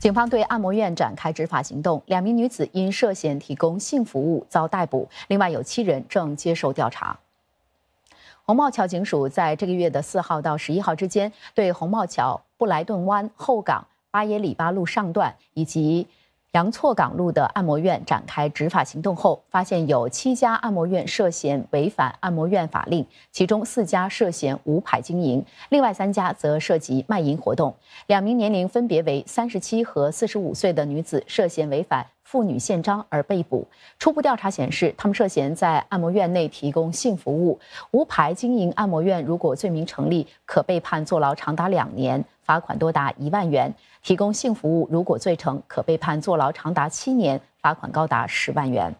警方对按摩院展开执法行动，两名女子因涉嫌提供性服务遭逮捕，另外有七人正接受调查。红帽桥警署在这个月的四号到十一号之间，对红帽桥、布莱顿湾、后港、巴耶里巴路上段以及。杨厝港路的按摩院展开执法行动后，发现有七家按摩院涉嫌违反按摩院法令，其中四家涉嫌无牌经营，另外三家则涉及卖淫活动。两名年龄分别为三十七和四十五岁的女子涉嫌违反。妇女宪章而被捕。初步调查显示，他们涉嫌在按摩院内提供性服务、无牌经营按摩院。如果罪名成立，可被判坐牢长达两年，罚款多达一万元；提供性服务如果罪成，可被判坐牢长达七年，罚款高达十万元。